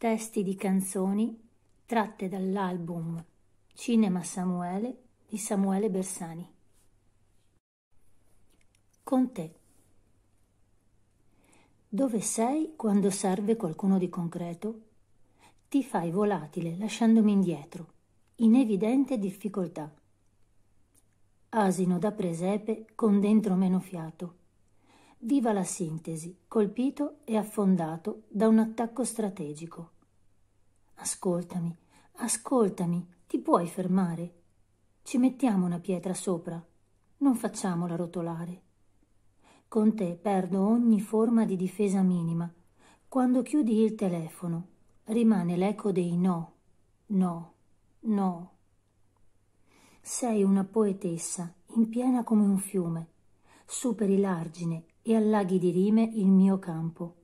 testi di canzoni tratte dall'album Cinema Samuele di Samuele Bersani. Con te. Dove sei quando serve qualcuno di concreto? Ti fai volatile lasciandomi indietro, in evidente difficoltà. Asino da presepe con dentro meno fiato Viva la sintesi, colpito e affondato da un attacco strategico. Ascoltami, ascoltami, ti puoi fermare? Ci mettiamo una pietra sopra, non facciamola rotolare. Con te perdo ogni forma di difesa minima. Quando chiudi il telefono, rimane l'eco dei no, no, no. Sei una poetessa in piena come un fiume. Superi l'argine e allaghi di rime il mio campo.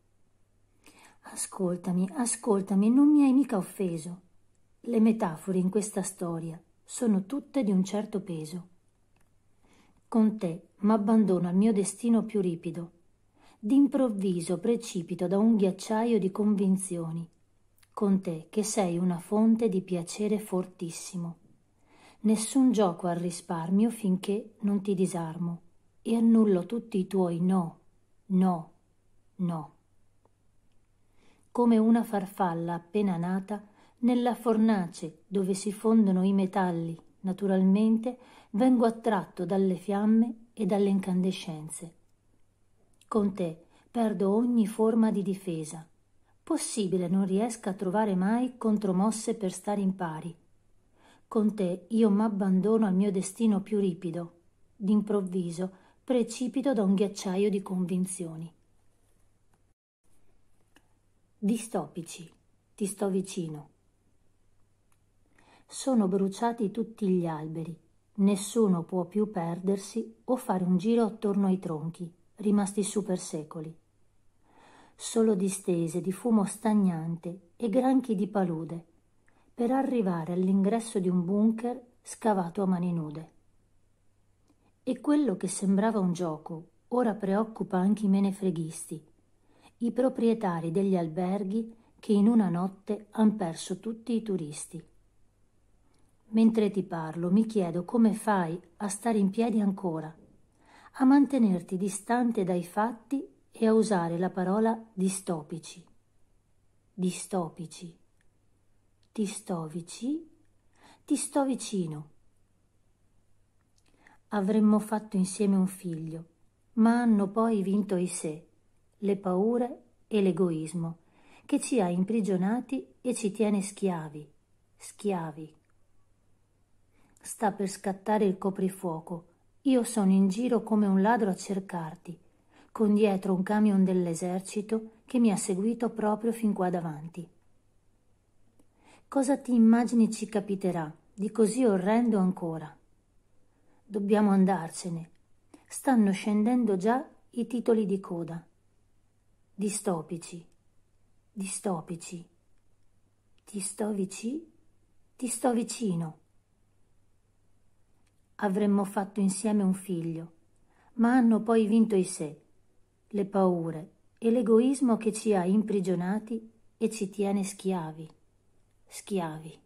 Ascoltami, ascoltami, non mi hai mica offeso. Le metafore in questa storia sono tutte di un certo peso. Con te m'abbandono al mio destino più ripido. D'improvviso precipito da un ghiacciaio di convinzioni. Con te che sei una fonte di piacere fortissimo. Nessun gioco al risparmio finché non ti disarmo e annullo tutti i tuoi no, no, no. Come una farfalla appena nata, nella fornace dove si fondono i metalli, naturalmente, vengo attratto dalle fiamme e dalle incandescenze. Con te perdo ogni forma di difesa. Possibile non riesca a trovare mai contromosse per stare in pari. Con te io m'abbandono al mio destino più ripido. D'improvviso precipito da un ghiacciaio di convinzioni. Distopici, ti sto vicino. Sono bruciati tutti gli alberi, nessuno può più perdersi o fare un giro attorno ai tronchi, rimasti su per secoli. Solo distese di fumo stagnante e granchi di palude, per arrivare all'ingresso di un bunker scavato a mani nude. E quello che sembrava un gioco ora preoccupa anche i menefreghisti, i proprietari degli alberghi che in una notte han perso tutti i turisti. Mentre ti parlo mi chiedo come fai a stare in piedi ancora, a mantenerti distante dai fatti e a usare la parola distopici. Distopici. Ti sto vicino. Ti sto vicino avremmo fatto insieme un figlio, ma hanno poi vinto i sé, le paure e l'egoismo, che ci ha imprigionati e ci tiene schiavi, schiavi. Sta per scattare il coprifuoco. Io sono in giro come un ladro a cercarti, con dietro un camion dell'esercito che mi ha seguito proprio fin qua davanti. Cosa ti immagini ci capiterà di così orrendo ancora? Dobbiamo andarcene. Stanno scendendo già i titoli di coda. Distopici. Distopici. Ti sto vicino. Ti sto vicino. Avremmo fatto insieme un figlio, ma hanno poi vinto i sé, le paure e l'egoismo che ci ha imprigionati e ci tiene schiavi. Schiavi.